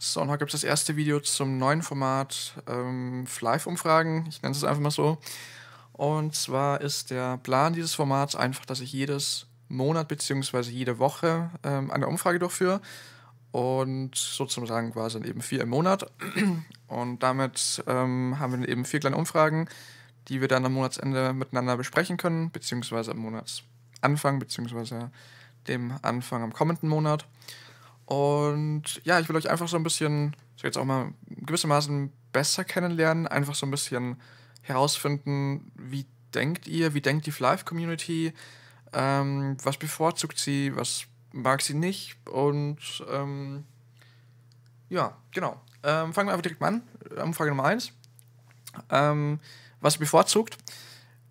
So, und heute gibt es das erste Video zum neuen Format ähm, Live-Umfragen. Ich nenne es einfach mal so. Und zwar ist der Plan dieses Formats einfach, dass ich jedes Monat bzw. jede Woche ähm, eine Umfrage durchführe. Und sozusagen quasi eben vier im Monat. Und damit ähm, haben wir eben vier kleine Umfragen, die wir dann am Monatsende miteinander besprechen können, beziehungsweise am Monatsanfang, beziehungsweise dem Anfang am kommenden Monat. Und ja, ich will euch einfach so ein bisschen, so jetzt auch mal gewissermaßen besser kennenlernen, einfach so ein bisschen herausfinden, wie denkt ihr, wie denkt die Live-Community, ähm, was bevorzugt sie, was mag sie nicht und ähm, ja, genau. Ähm, fangen wir einfach direkt mal an. Äh, Umfrage Nummer 1. Ähm, was bevorzugt.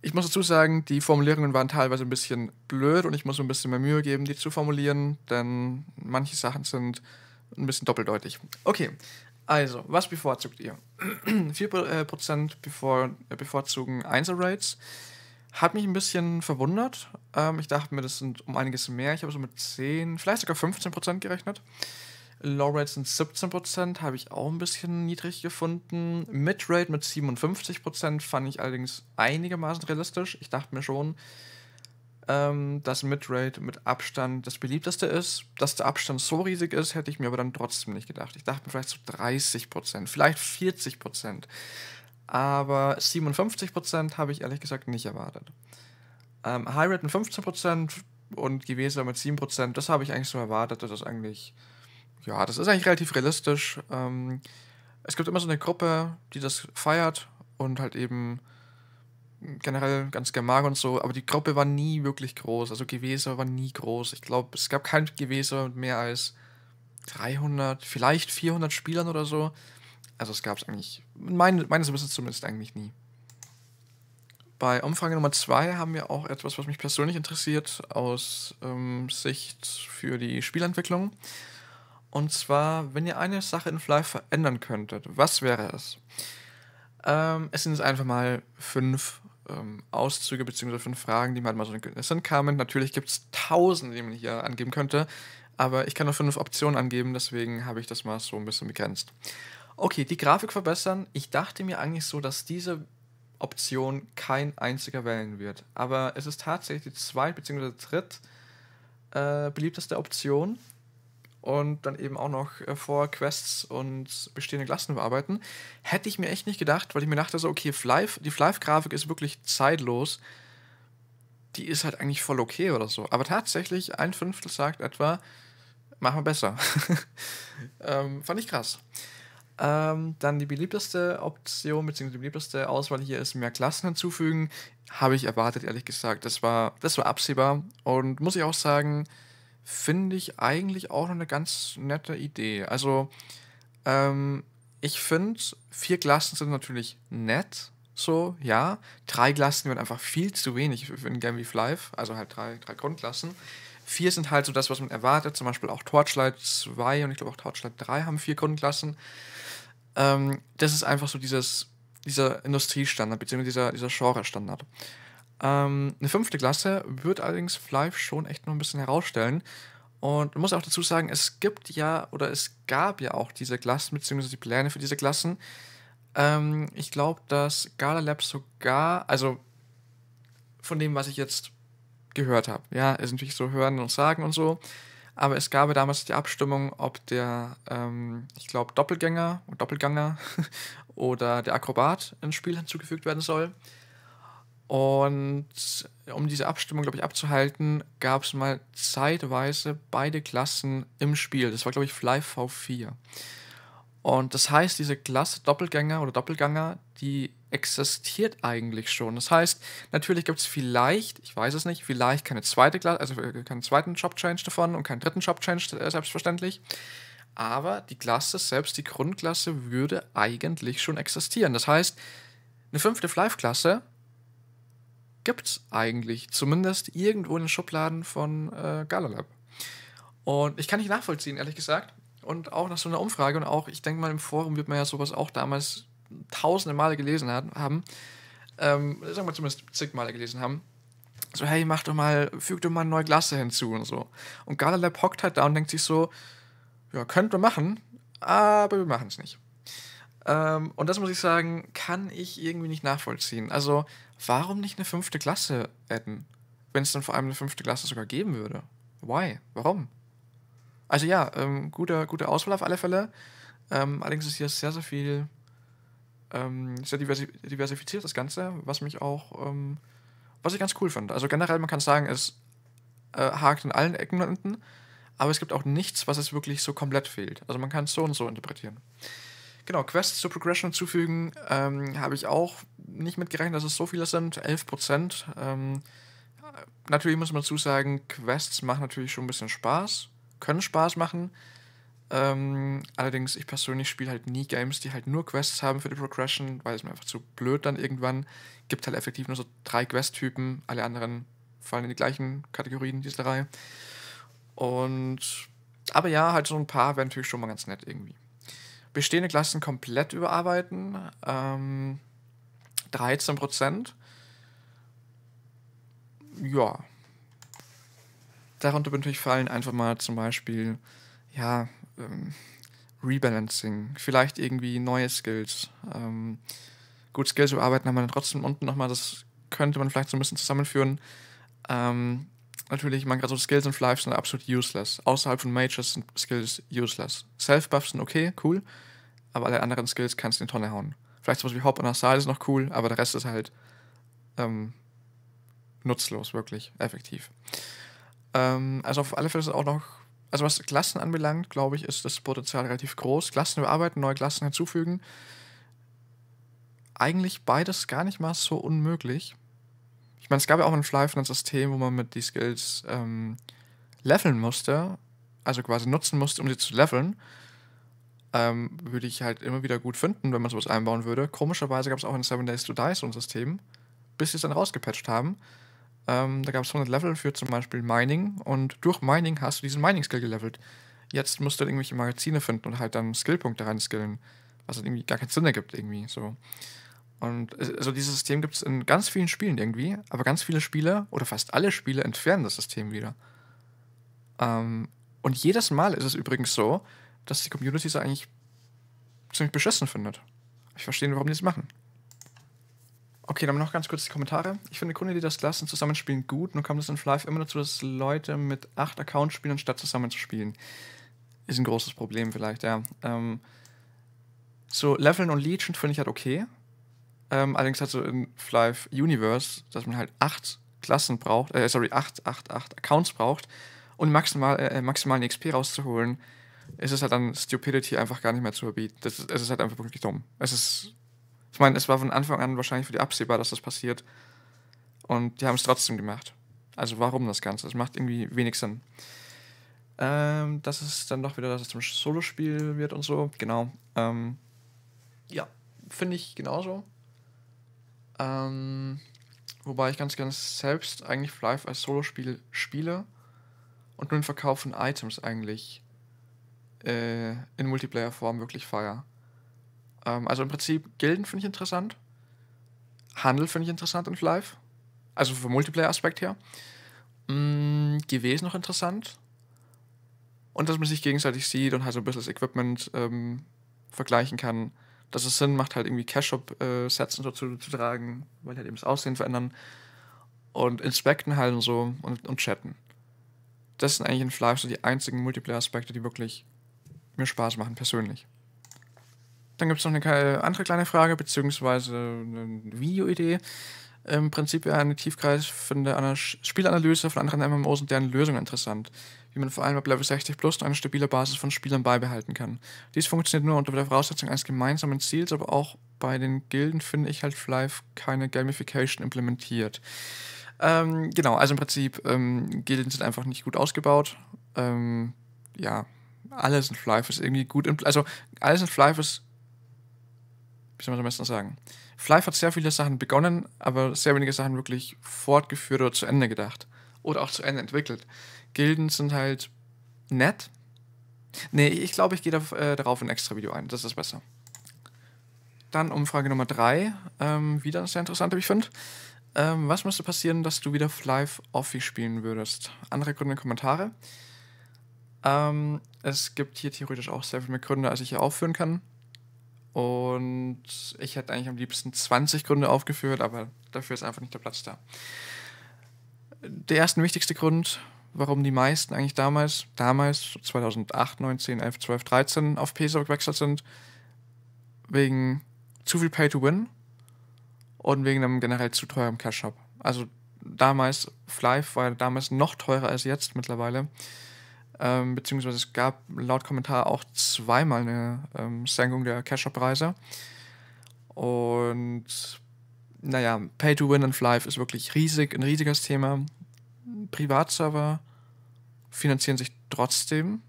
Ich muss dazu sagen, die Formulierungen waren teilweise ein bisschen blöd und ich muss mir ein bisschen mehr Mühe geben, die zu formulieren, denn manche Sachen sind ein bisschen doppeldeutig. Okay, also, was bevorzugt ihr? 4% äh, bevor, äh, bevorzugen Einzelrates. Hat mich ein bisschen verwundert. Ähm, ich dachte mir, das sind um einiges mehr. Ich habe so mit 10, vielleicht sogar 15% gerechnet. Low-Rates sind 17%, habe ich auch ein bisschen niedrig gefunden. Mid-Rate mit 57% fand ich allerdings einigermaßen realistisch. Ich dachte mir schon, ähm, dass Mid-Rate mit Abstand das beliebteste ist. Dass der Abstand so riesig ist, hätte ich mir aber dann trotzdem nicht gedacht. Ich dachte mir vielleicht so 30%, vielleicht 40%. Aber 57% habe ich ehrlich gesagt nicht erwartet. Ähm, High-Rate mit 15% und Gewesa mit 7%, das habe ich eigentlich so erwartet, dass das eigentlich ja, das ist eigentlich relativ realistisch. Ähm, es gibt immer so eine Gruppe, die das feiert und halt eben generell ganz Germag und so, aber die Gruppe war nie wirklich groß. Also Gewässer war nie groß. Ich glaube, es gab kein Gewässer mit mehr als 300, vielleicht 400 Spielern oder so. Also es gab es eigentlich, mein, meines Wissens zumindest eigentlich nie. Bei Umfrage Nummer 2 haben wir auch etwas, was mich persönlich interessiert, aus ähm, Sicht für die Spielentwicklung. Und zwar, wenn ihr eine Sache in Fly verändern könntet, was wäre es? Ähm, es sind jetzt einfach mal fünf ähm, Auszüge bzw. fünf Fragen, die man mal so in den Sinn kamen. Natürlich gibt es tausende, die man hier angeben könnte, aber ich kann nur fünf Optionen angeben, deswegen habe ich das mal so ein bisschen begrenzt. Okay, die Grafik verbessern. Ich dachte mir eigentlich so, dass diese Option kein einziger wählen wird, aber es ist tatsächlich die zweit- bzw. dritt äh, beliebteste Option und dann eben auch noch äh, vor Quests und bestehende Klassen bearbeiten. Hätte ich mir echt nicht gedacht, weil ich mir dachte so, okay, Flive, die Flive-Grafik ist wirklich zeitlos. Die ist halt eigentlich voll okay oder so. Aber tatsächlich, ein Fünftel sagt etwa, machen wir besser. ähm, fand ich krass. Ähm, dann die beliebteste Option, beziehungsweise die beliebteste Auswahl hier ist mehr Klassen hinzufügen. Habe ich erwartet, ehrlich gesagt. Das war, das war absehbar. Und muss ich auch sagen, finde ich eigentlich auch eine ganz nette Idee. Also, ähm, ich finde, vier Klassen sind natürlich nett, so, ja. Drei Klassen werden einfach viel zu wenig für ein Game of Life, also halt drei, drei Grundklassen. Vier sind halt so das, was man erwartet, zum Beispiel auch Torchlight 2 und ich glaube auch Torchlight 3 haben vier Grundklassen. Ähm, das ist einfach so dieses, dieser Industriestandard, beziehungsweise dieser, dieser Genre-Standard. Ähm, eine fünfte Klasse wird allerdings Flive schon echt noch ein bisschen herausstellen. Und man muss auch dazu sagen, es gibt ja oder es gab ja auch diese Klassen, beziehungsweise die Pläne für diese Klassen. Ähm, ich glaube, dass Gala Lab sogar, also von dem, was ich jetzt gehört habe, ja, ist natürlich so Hören und Sagen und so, aber es gab damals die Abstimmung, ob der, ähm, ich glaube, Doppelgänger, Doppelganger oder der Akrobat ins Spiel hinzugefügt werden soll. Und um diese Abstimmung, glaube ich, abzuhalten, gab es mal zeitweise beide Klassen im Spiel. Das war, glaube ich, Fly V4. Und das heißt, diese Klasse Doppelgänger oder Doppelganger, die existiert eigentlich schon. Das heißt, natürlich gibt es vielleicht, ich weiß es nicht, vielleicht keine zweite Klasse, also äh, keinen zweiten Job-Change davon und keinen dritten Job-Change, äh, selbstverständlich. Aber die Klasse selbst, die Grundklasse, würde eigentlich schon existieren. Das heißt, eine fünfte Flive-Klasse gibt's eigentlich, zumindest irgendwo in den Schubladen von äh, Galalab. Und ich kann nicht nachvollziehen, ehrlich gesagt. Und auch nach so einer Umfrage und auch, ich denke mal, im Forum wird man ja sowas auch damals tausende Male gelesen hat, haben. Ähm, sagen wir zumindest zig Male gelesen haben. So, hey, mach doch mal, füg doch mal eine neue Klasse hinzu und so. Und Galalab hockt halt da und denkt sich so, ja, könnten wir machen, aber wir machen es nicht. Ähm, und das muss ich sagen, kann ich irgendwie nicht nachvollziehen. Also, Warum nicht eine fünfte Klasse adden? Wenn es dann vor allem eine fünfte Klasse sogar geben würde. Why? Warum? Also ja, ähm, gute, gute Auswahl auf alle Fälle. Ähm, allerdings ist hier sehr, sehr viel, ähm, sehr diversifiziert das Ganze, was mich auch, ähm, was ich ganz cool fand. Also generell, man kann sagen, es äh, hakt in allen Ecken und Enden, aber es gibt auch nichts, was es wirklich so komplett fehlt. Also man kann es so und so interpretieren. Genau, Quests zur Progression hinzufügen ähm, habe ich auch nicht mitgerechnet, dass es so viele sind, 11%. Ähm, natürlich muss man dazu sagen, Quests machen natürlich schon ein bisschen Spaß, können Spaß machen. Ähm, allerdings, ich persönlich spiele halt nie Games, die halt nur Quests haben für die Progression, weil es mir einfach zu blöd dann irgendwann. Gibt halt effektiv nur so drei Quest-Typen, alle anderen fallen in die gleichen Kategorien, diese Reihe. Und, aber ja, halt so ein paar wären natürlich schon mal ganz nett irgendwie. Bestehende Klassen komplett überarbeiten. Ähm, 13 Prozent. Ja. Darunter natürlich fallen einfach mal zum Beispiel, ja, ähm, Rebalancing, vielleicht irgendwie neue Skills. Ähm, gut, Skills überarbeiten haben wir dann trotzdem unten nochmal, das könnte man vielleicht so ein bisschen zusammenführen. Ähm, natürlich, man kann so Skills und Lives sind absolut useless. Außerhalb von Majors sind Skills useless. Self-Buffs sind okay, cool, aber alle anderen Skills kannst du in die Tonne hauen. Vielleicht sowas wie Hop und Assad ist noch cool, aber der Rest ist halt ähm, nutzlos, wirklich, effektiv. Ähm, also auf alle Fälle ist es auch noch, also was Klassen anbelangt, glaube ich, ist das Potenzial relativ groß. Klassen bearbeiten, neue Klassen hinzufügen. Eigentlich beides gar nicht mal so unmöglich. Ich meine, es gab ja auch in Flyfen ein System, wo man mit die Skills ähm, leveln musste, also quasi nutzen musste, um sie zu leveln ähm, würde ich halt immer wieder gut finden, wenn man sowas einbauen würde. Komischerweise gab es auch in Seven Days to Die so ein System, bis sie es dann rausgepatcht haben. Ähm, da gab es 100 Level für zum Beispiel Mining und durch Mining hast du diesen Mining-Skill gelevelt. Jetzt musst du dann irgendwelche Magazine finden und halt dann Skillpunkte reinskillen, was dann halt irgendwie gar keinen Sinn ergibt irgendwie so. Und äh, also dieses System gibt es in ganz vielen Spielen irgendwie, aber ganz viele Spiele oder fast alle Spiele entfernen das System wieder. Ähm, und jedes Mal ist es übrigens so, dass die Community es eigentlich ziemlich beschissen findet. Ich verstehe, nicht, warum die es machen. Okay, dann noch ganz kurz die Kommentare. Ich finde Kunden, die das Glas Zusammenspielen gut, nur kommt es in Flive immer dazu, dass Leute mit acht Accounts spielen, anstatt zusammenzuspielen. Ist ein großes Problem vielleicht, ja. Ähm, so Leveln und Legion finde ich halt okay. Ähm, allerdings halt so in Flive Universe, dass man halt acht Klassen braucht, äh, sorry, acht, acht, acht Accounts braucht, um maximal, äh, maximalen XP rauszuholen, ist es halt dann Stupidity einfach gar nicht mehr zu überbieten. Das ist, es ist halt einfach wirklich dumm. Es ist, ich meine, es war von Anfang an wahrscheinlich für die absehbar, dass das passiert. Und die haben es trotzdem gemacht. Also warum das Ganze? Es macht irgendwie wenig Sinn. Ähm, das ist dann doch wieder, dass es zum Solospiel wird und so. Genau. Ähm, ja, finde ich genauso. Ähm, wobei ich ganz ganz selbst eigentlich Live als Solospiel spiele und nur den Verkauf von Items eigentlich äh, in Multiplayer-Form wirklich feier. Ähm, also im Prinzip Gilden finde ich interessant. Handel finde ich interessant in live. Also vom Multiplayer-Aspekt her. Mm, GW ist noch interessant. Und dass man sich gegenseitig sieht und halt so ein bisschen das Equipment ähm, vergleichen kann. Dass es Sinn macht, halt irgendwie Cash-Shop-Sets äh, so zu, zu, tragen, weil halt eben das Aussehen verändern. Und inspekten halt und so und, und chatten. Das sind eigentlich in Flash so die einzigen Multiplayer-Aspekte, die wirklich mir Spaß machen, persönlich. Dann gibt es noch eine andere kleine Frage, beziehungsweise eine Videoidee. Im Prinzip wäre eine Tiefkreis tiefgreifende einer Spielanalyse von anderen MMOs und deren Lösungen interessant, wie man vor allem ab Level 60 plus eine stabile Basis von Spielern beibehalten kann. Dies funktioniert nur unter der Voraussetzung eines gemeinsamen Ziels, aber auch bei den Gilden finde ich halt Life keine Gamification implementiert. Ähm, genau, also im Prinzip, ähm, Gilden sind einfach nicht gut ausgebaut. Ähm, ja, alles in Flife ist irgendwie gut. Also, alles in Flife ist. Wie soll man das am besten sagen? Flife hat sehr viele Sachen begonnen, aber sehr wenige Sachen wirklich fortgeführt oder zu Ende gedacht. Oder auch zu Ende entwickelt. Gilden sind halt nett. Nee, ich glaube, ich gehe da, äh, darauf ein extra Video ein. Das ist besser. Dann Umfrage Nummer 3. Ähm, wieder sehr interessant, wie ich finde. Ähm, was müsste passieren, dass du wieder Live Offi spielen würdest? Andere Gründe, Kommentare. Ähm, es gibt hier theoretisch auch sehr viel mehr Gründe, als ich hier aufführen kann. Und ich hätte eigentlich am liebsten 20 Gründe aufgeführt, aber dafür ist einfach nicht der Platz da. Der erste wichtigste Grund, warum die meisten eigentlich damals, damals 2008, 9, 10, 11, 12, 13 auf PESA gewechselt sind, wegen zu viel Pay to Win und wegen einem generell zu teuren Cash-Shop. Also damals, Flive war damals noch teurer als jetzt mittlerweile. Ähm, beziehungsweise es gab laut Kommentar auch zweimal eine ähm, Senkung der cash up preise Und naja, Pay to Win and Fly ist wirklich riesig, ein riesiges Thema. Privatserver finanzieren sich trotzdem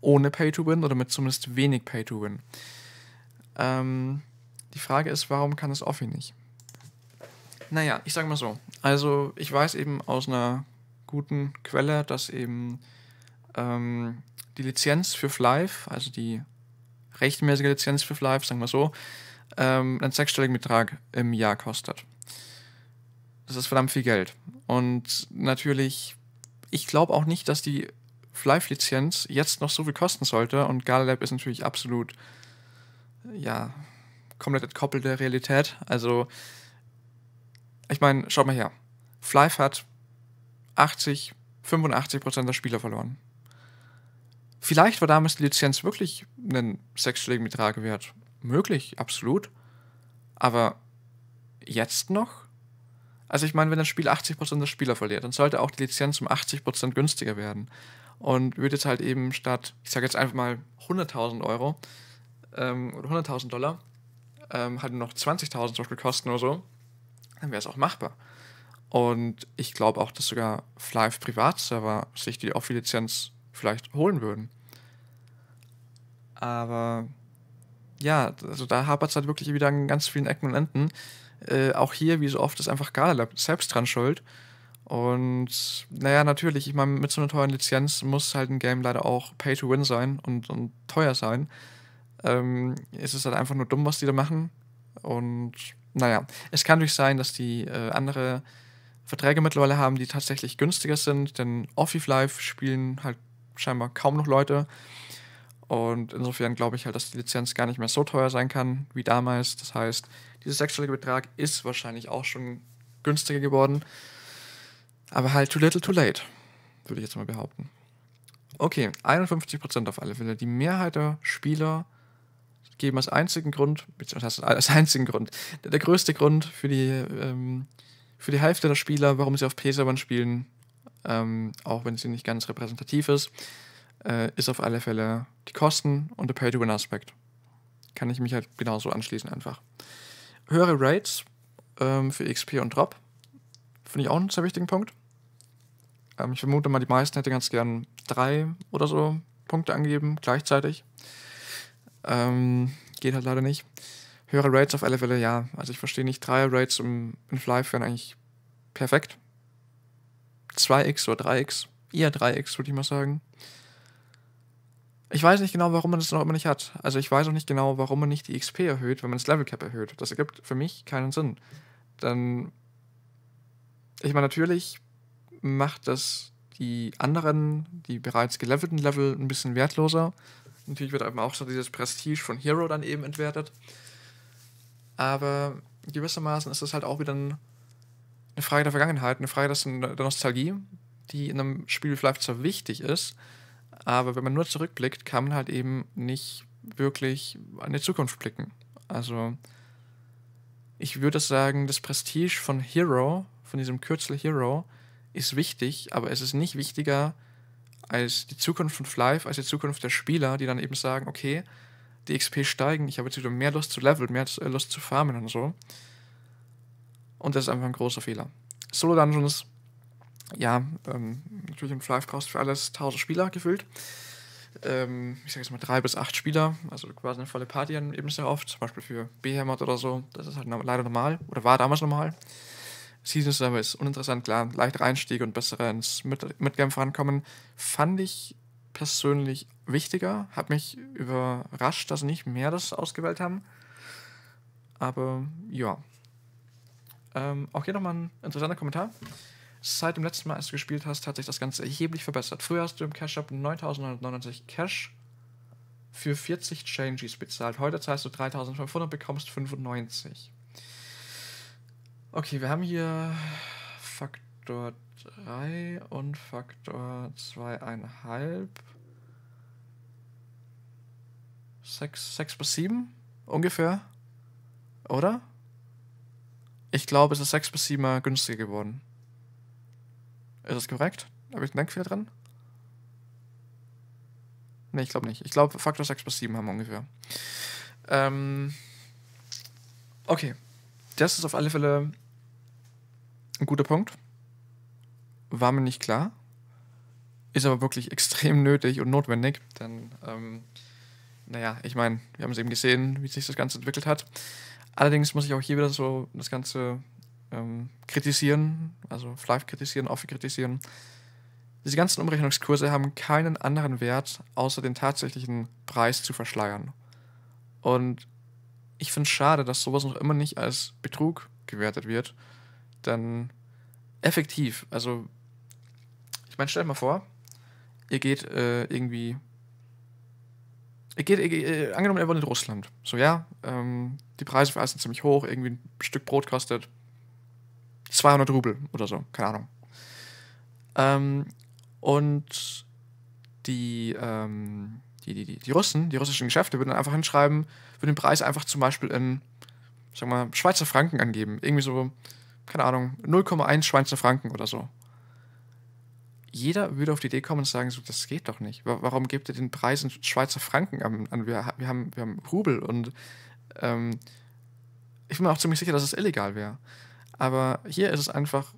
ohne Pay to Win oder mit zumindest wenig Pay to Win. Ähm, die Frage ist, warum kann es Offi nicht? Naja, ich sage mal so. Also, ich weiß eben aus einer guten Quelle, dass eben ähm, die Lizenz für Flive, also die rechtmäßige Lizenz für Flive, sagen wir so, ähm, einen sechsstelligen Betrag im Jahr kostet. Das ist verdammt viel Geld. Und natürlich, ich glaube auch nicht, dass die Flive-Lizenz jetzt noch so viel kosten sollte. Und Galalab ist natürlich absolut, ja, komplett entkoppelt der Realität. Also, ich meine, schaut mal her. Flive hat 80, 85% Prozent der Spieler verloren. Vielleicht war damals die Lizenz wirklich einen sechsstelligen Betrag wert. Möglich, absolut. Aber jetzt noch? Also ich meine, wenn das Spiel 80% der Spieler verliert, dann sollte auch die Lizenz um 80% günstiger werden. Und würde jetzt halt eben statt, ich sage jetzt einfach mal 100.000 Euro ähm, oder 100.000 Dollar, ähm, halt nur noch 20.000 zum Beispiel kosten oder so, dann wäre es auch machbar. Und ich glaube auch, dass sogar Flive Privatserver sich die Offi-Lizenz vielleicht holen würden. Aber ja, also da hapert es halt wirklich wieder an ganz vielen Ecken und Enden. Äh, auch hier, wie so oft, ist einfach Galilab selbst dran schuld. Und naja, natürlich, ich meine, mit so einer teuren Lizenz muss halt ein Game leider auch Pay to Win sein und, und teuer sein. Ähm, es ist halt einfach nur dumm, was die da machen. Und naja, es kann durch sein, dass die äh, andere Verträge mittlerweile haben, die tatsächlich günstiger sind, denn off live spielen halt scheinbar kaum noch Leute. Und insofern glaube ich halt, dass die Lizenz gar nicht mehr so teuer sein kann wie damals. Das heißt, dieser sechsstellige Betrag ist wahrscheinlich auch schon günstiger geworden. Aber halt too little too late, würde ich jetzt mal behaupten. Okay, 51% auf alle Fälle. Die Mehrheit der Spieler geben als einzigen Grund, beziehungsweise als einzigen Grund, der, der größte Grund für die, ähm, für die Hälfte der Spieler, warum sie auf P-Servern spielen, ähm, auch wenn sie nicht ganz repräsentativ ist, äh, ist auf alle Fälle die Kosten und der Pay-to-Win-Aspekt. Kann ich mich halt genauso anschließen einfach. Höhere Rates ähm, für XP und Drop finde ich auch einen sehr wichtigen Punkt. Ähm, ich vermute mal, die meisten hätten ganz gern drei oder so Punkte angegeben gleichzeitig. Ähm, geht halt leider nicht. Höhere Rates auf alle Fälle, ja. Also ich verstehe nicht, drei Rates im, in Fly wären eigentlich perfekt 2x oder 3x. Eher 3x, würde ich mal sagen. Ich weiß nicht genau, warum man das noch immer nicht hat. Also ich weiß auch nicht genau, warum man nicht die XP erhöht, wenn man das Level Cap erhöht. Das ergibt für mich keinen Sinn. Dann, ich meine, natürlich macht das die anderen, die bereits gelevelten Level ein bisschen wertloser. Natürlich wird eben auch so dieses Prestige von Hero dann eben entwertet. Aber gewissermaßen ist das halt auch wieder ein eine Frage der Vergangenheit, eine Frage der Nostalgie, die in einem Spiel wie Life zwar wichtig ist, aber wenn man nur zurückblickt, kann man halt eben nicht wirklich an die Zukunft blicken. Also ich würde sagen, das Prestige von Hero, von diesem Kürzel Hero, ist wichtig, aber es ist nicht wichtiger als die Zukunft von Life, als die Zukunft der Spieler, die dann eben sagen, okay, die XP steigen, ich habe jetzt wieder mehr Lust zu leveln, mehr Lust zu farmen und so. Und das ist einfach ein großer Fehler. Solo Dungeons, ja, ähm, natürlich im Flive brauchst du für alles 1000 Spieler gefüllt. Ähm, ich sage jetzt mal drei bis acht Spieler, also quasi eine volle Party eben sehr oft, zum Beispiel für Behemoth oder so. Das ist halt leider normal oder war damals normal. Season Server ist uninteressant, klar, leichter Einstieg und bessere ins Midgame vorankommen. Fand ich persönlich wichtiger, hat mich überrascht, dass nicht mehr das ausgewählt haben. Aber ja, ähm, auch hier nochmal ein interessanter Kommentar. Seit dem letzten Mal, als du gespielt hast, hat sich das Ganze erheblich verbessert. Früher hast du im Cash-Up 9.999 Cash für 40 Changes bezahlt. Heute zahlst du 3.500, und bekommst 95. Okay, wir haben hier Faktor 3 und Faktor 2,5. 6, 6 bis 7 ungefähr, oder? Ich glaube, es ist sechs bis sieben Mal günstiger geworden. Ist das korrekt? Habe ich einen Denkfehler drin? Ne, ich glaube nicht. Ich glaube, Faktor 6 bis 7 haben wir ungefähr. Ähm, okay. Das ist auf alle Fälle ein guter Punkt. War mir nicht klar. Ist aber wirklich extrem nötig und notwendig, denn, ähm, naja, ich meine, wir haben es eben gesehen, wie sich das Ganze entwickelt hat. Allerdings muss ich auch hier wieder so das Ganze ähm, kritisieren, also live kritisieren, offen kritisieren. Diese ganzen Umrechnungskurse haben keinen anderen Wert, außer den tatsächlichen Preis zu verschleiern. Und ich finde es schade, dass sowas noch immer nicht als Betrug gewertet wird. Denn effektiv, also ich meine, stellt mal vor, ihr geht äh, irgendwie, ihr geht, ihr, angenommen, ihr wollt in Russland. So ja, ähm, die Preise für Essen sind ziemlich hoch. Irgendwie ein Stück Brot kostet 200 Rubel oder so, keine Ahnung. Ähm, und die, ähm, die, die, die, die Russen, die russischen Geschäfte, würden dann einfach hinschreiben, würden den Preis einfach zum Beispiel in, sagen mal, Schweizer Franken angeben. Irgendwie so, keine Ahnung, 0,1 Schweizer Franken oder so. Jeder würde auf die Idee kommen und sagen, so, das geht doch nicht. Warum gebt ihr den Preis in Schweizer Franken an? Wir, wir, haben, wir haben Rubel und ähm, ich bin mir auch ziemlich sicher, dass es illegal wäre. Aber hier ist es einfach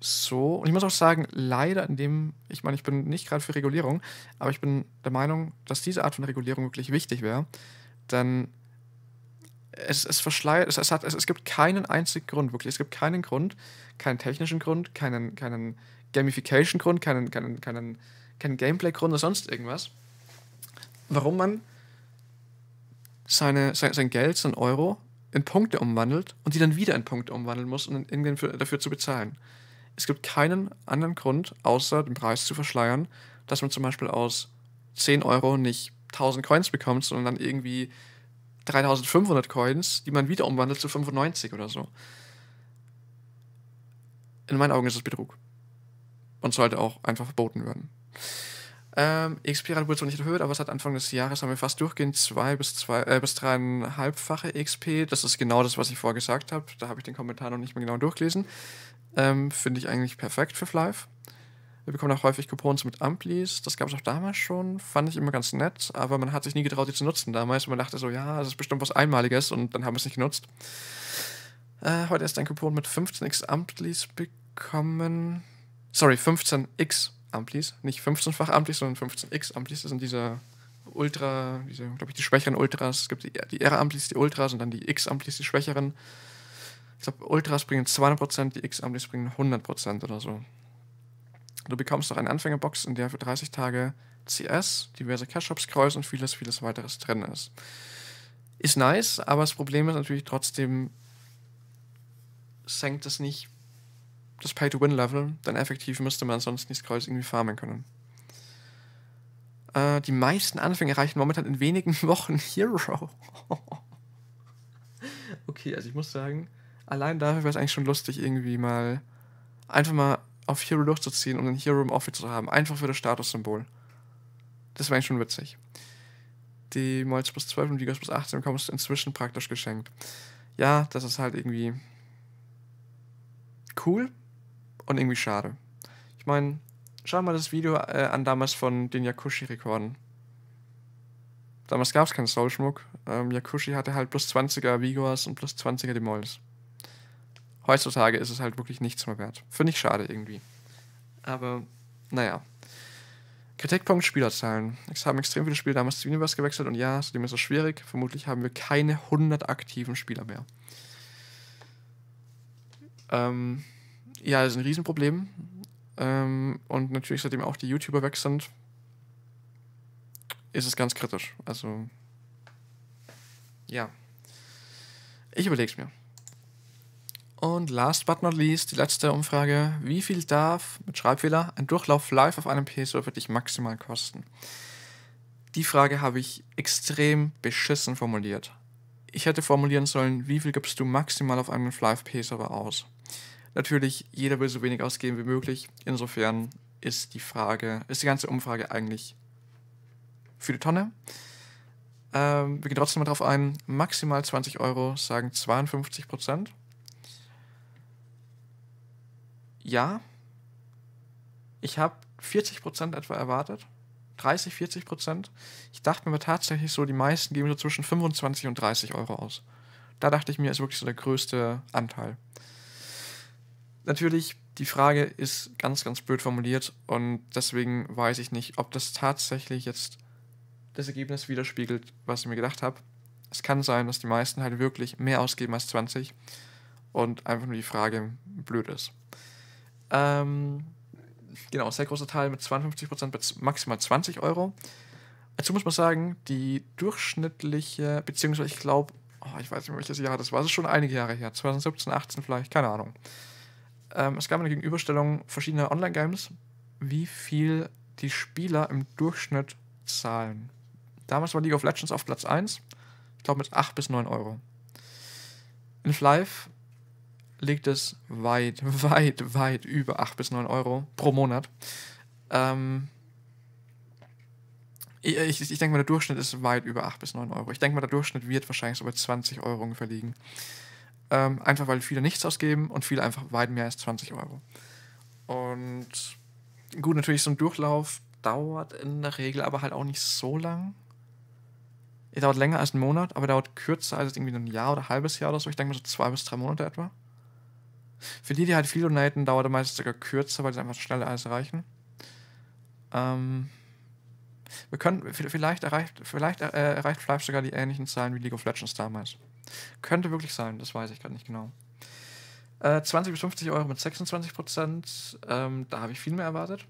so, und ich muss auch sagen, leider in dem, ich meine, ich bin nicht gerade für Regulierung, aber ich bin der Meinung, dass diese Art von Regulierung wirklich wichtig wäre, denn es, es verschleiert, es, es, hat, es, es gibt keinen einzigen Grund, wirklich, es gibt keinen Grund, keinen technischen Grund, keinen, keinen Gamification-Grund, keinen, keinen, keinen, keinen Gameplay-Grund oder sonst irgendwas, warum man seine, sein, sein Geld, sein Euro in Punkte umwandelt und die dann wieder in Punkte umwandeln muss, um Ingame dafür zu bezahlen. Es gibt keinen anderen Grund, außer den Preis zu verschleiern, dass man zum Beispiel aus 10 Euro nicht 1000 Coins bekommt, sondern dann irgendwie 3500 Coins, die man wieder umwandelt zu 95 oder so. In meinen Augen ist das Betrug. Und sollte auch einfach verboten werden. Ähm, XP-Rate wurde zwar nicht erhöht, aber seit Anfang des Jahres haben wir fast durchgehend zwei bis zwei äh, bis dreieinhalbfache XP. Das ist genau das, was ich vorher gesagt habe. Da habe ich den Kommentar noch nicht mehr genau durchgelesen. Ähm, Finde ich eigentlich perfekt für Flive. Wir bekommen auch häufig Coupons mit Amplis. Das gab es auch damals schon. Fand ich immer ganz nett, aber man hat sich nie getraut, die zu nutzen damals. man dachte so, ja, das ist bestimmt was Einmaliges und dann haben wir es nicht genutzt. Äh, heute ist ein Coupon mit 15x Amplis bekommen. Sorry, 15x Amplis, nicht 15-fach Amplis, sondern 15x Amplis. Das sind diese Ultra, diese, glaube ich, die schwächeren Ultras. Es gibt die, die R-Amplis, die Ultras und dann die X-Amplis, die schwächeren. Ich glaube, Ultras bringen 200%, die X-Amplis bringen 100% oder so. Du bekommst noch eine Anfängerbox, in der für 30 Tage CS, diverse Cash-Ups, Kreuz und vieles, vieles weiteres drin ist. Ist nice, aber das Problem ist natürlich trotzdem, senkt es nicht das Pay-to-Win-Level, denn effektiv müsste man sonst nicht Scrolls irgendwie farmen können. Äh, die meisten Anfänger erreichen momentan in wenigen Wochen Hero. okay, also ich muss sagen, allein dafür wäre es eigentlich schon lustig, irgendwie mal einfach mal auf Hero durchzuziehen, um einen Hero im Office zu haben. Einfach für das Statussymbol. Das wäre eigentlich schon witzig. Die Molds plus 12 und Vigos plus 18 bekommst du inzwischen praktisch geschenkt. Ja, das ist halt irgendwie cool, und irgendwie schade. Ich meine, schau mal das Video äh, an damals von den Yakushi-Rekorden. Damals gab es keinen Soulschmuck. Ähm, Yakushi hatte halt plus 20er Vigors und plus 20er Demols. Heutzutage ist es halt wirklich nichts mehr wert. Finde ich schade irgendwie. Aber, naja. Kritikpunkt Spielerzahlen. Es haben extrem viele Spieler damals zu Universe gewechselt und ja, zudem ist es schwierig. Vermutlich haben wir keine 100 aktiven Spieler mehr. Ähm, ja, das ist ein Riesenproblem. Ähm, und natürlich, seitdem auch die YouTuber weg sind, ist es ganz kritisch. Also, ja. Ich überlege es mir. Und last but not least, die letzte Umfrage. Wie viel darf, mit Schreibfehler, ein Durchlauf live auf einem PS-Server dich maximal kosten? Die Frage habe ich extrem beschissen formuliert. Ich hätte formulieren sollen, wie viel gibst du maximal auf einem live p server aus? Natürlich, jeder will so wenig ausgeben wie möglich. Insofern ist die Frage, ist die ganze Umfrage eigentlich für die Tonne. Ähm, wir gehen trotzdem mal drauf ein. Maximal 20 Euro sagen 52 Prozent. Ja, ich habe 40 Prozent etwa erwartet. 30, 40 Prozent. Ich dachte mir tatsächlich so, die meisten geben so zwischen 25 und 30 Euro aus. Da dachte ich mir, ist wirklich so der größte Anteil. Natürlich, die Frage ist ganz, ganz blöd formuliert und deswegen weiß ich nicht, ob das tatsächlich jetzt das Ergebnis widerspiegelt, was ich mir gedacht habe. Es kann sein, dass die meisten halt wirklich mehr ausgeben als 20 und einfach nur die Frage blöd ist. Ähm, genau, sehr großer Teil mit 52% bei maximal 20 Euro. Dazu muss man sagen, die durchschnittliche, beziehungsweise ich glaube, oh, ich weiß nicht, welches Jahr das war, das ist schon einige Jahre her, 2017, 18 vielleicht, keine Ahnung ähm, es gab eine Gegenüberstellung verschiedener Online-Games, wie viel die Spieler im Durchschnitt zahlen. Damals war League of Legends auf Platz 1, ich glaube mit 8 bis 9 Euro. In Live liegt es weit, weit, weit über 8 bis 9 Euro pro Monat. Ähm, ich, ich, ich denke mal, der Durchschnitt ist weit über 8 bis 9 Euro. Ich denke mal, der Durchschnitt wird wahrscheinlich so bei 20 Euro ungefähr liegen. Ähm, einfach weil viele nichts ausgeben und viele einfach weit mehr als 20 Euro. Und gut, natürlich so ein Durchlauf dauert in der Regel aber halt auch nicht so lang. Er dauert länger als einen Monat, aber dauert kürzer als irgendwie ein Jahr oder ein halbes Jahr oder so. Ich denke mal so zwei bis drei Monate etwa. Für die, die halt viel donaten, dauert er meistens sogar kürzer, weil sie einfach schneller alles erreichen. Ähm, wir können, vielleicht erreicht, vielleicht äh, erreicht Flash sogar die ähnlichen Zahlen wie League of Legends damals. Könnte wirklich sein, das weiß ich gerade nicht genau. Äh, 20 bis 50 Euro mit 26 Prozent, ähm, da habe ich viel mehr erwartet.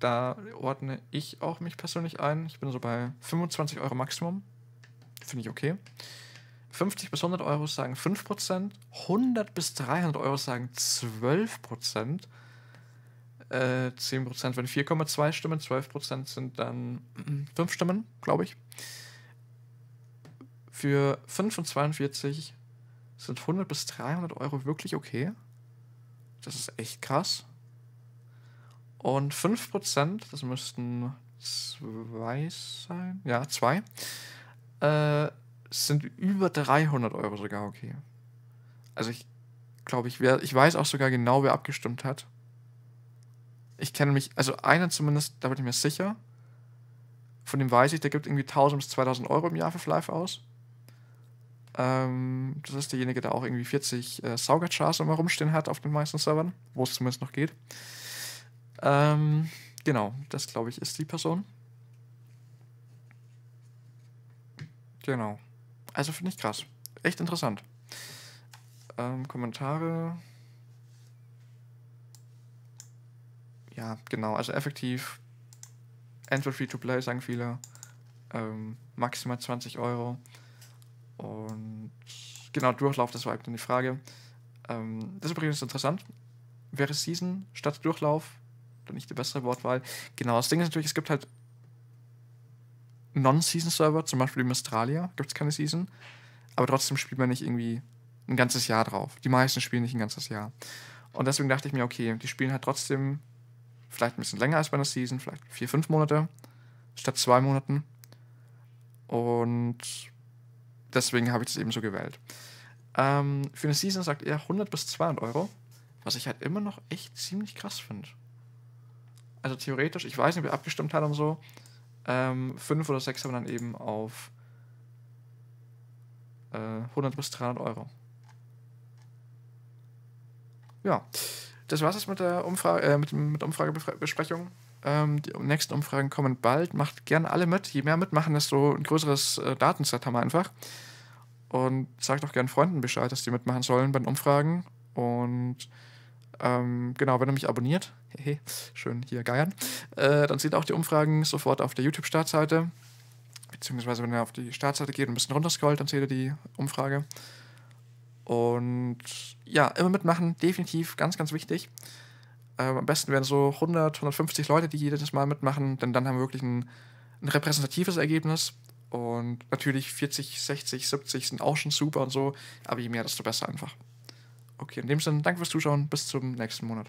Da ordne ich auch mich persönlich ein. Ich bin so bei 25 Euro Maximum. Finde ich okay. 50 bis 100 Euro sagen 5%, 100 bis 300 Euro sagen 12%, äh, 10% wenn 4,2 Stimmen, 12% sind dann 5 mm, Stimmen, glaube ich. Für 5 und 42 sind 100 bis 300 Euro wirklich okay. Das ist echt krass. Und 5%, das müssten 2 sein, ja, 2, äh, sind über 300 Euro sogar okay. Also ich glaube, ich, ich weiß auch sogar genau, wer abgestimmt hat ich kenne mich, also einen zumindest, da bin ich mir sicher. Von dem weiß ich, der gibt irgendwie 1000 bis 2000 Euro im Jahr für Flife aus. Ähm, das ist derjenige, der auch irgendwie 40 äh, Saugerchars immer rumstehen hat auf den meisten Servern, wo es zumindest noch geht. Ähm, genau, das glaube ich ist die Person. Genau. Also finde ich krass. Echt interessant. Ähm, Kommentare. ja, genau, also effektiv Android Free to Play, sagen viele. Ähm, maximal 20 Euro. Und genau, Durchlauf, das war eigentlich dann die Frage. Ähm, das ist übrigens interessant. Wäre Season statt Durchlauf dann nicht die bessere Wortwahl? Genau, das Ding ist natürlich, es gibt halt Non-Season-Server, zum Beispiel Mistralia, gibt es keine Season. Aber trotzdem spielt man nicht irgendwie ein ganzes Jahr drauf. Die meisten spielen nicht ein ganzes Jahr. Und deswegen dachte ich mir, okay, die spielen halt trotzdem Vielleicht ein bisschen länger als bei einer Season, vielleicht vier, fünf Monate statt zwei Monaten. Und deswegen habe ich das eben so gewählt. Ähm, für eine Season sagt er 100 bis 200 Euro, was ich halt immer noch echt ziemlich krass finde. Also theoretisch, ich weiß nicht, wie abgestimmt hat und so. Ähm, fünf oder sechs haben dann eben auf äh, 100 bis 300 Euro. Ja das war es mit der Umfrage, äh, mit, mit Umfragebesprechung. Ähm, die nächsten Umfragen kommen bald. Macht gerne alle mit. Je mehr mitmachen, desto ein größeres äh, Datenset haben wir einfach. Und sagt auch gerne Freunden Bescheid, dass die mitmachen sollen bei den Umfragen. Und ähm, genau, wenn ihr mich abonniert, hehe, schön hier geiern, äh, dann seht ihr auch die Umfragen sofort auf der YouTube-Startseite. Beziehungsweise, wenn ihr auf die Startseite geht und ein bisschen runterscrollt, dann seht ihr die Umfrage. Und ja, immer mitmachen, definitiv ganz, ganz wichtig. Ähm, am besten werden so 100, 150 Leute, die jedes Mal mitmachen, denn dann haben wir wirklich ein, ein repräsentatives Ergebnis. Und natürlich 40, 60, 70 sind auch schon super und so, aber je mehr, desto besser einfach. Okay, in dem Sinne, danke fürs Zuschauen, bis zum nächsten Monat.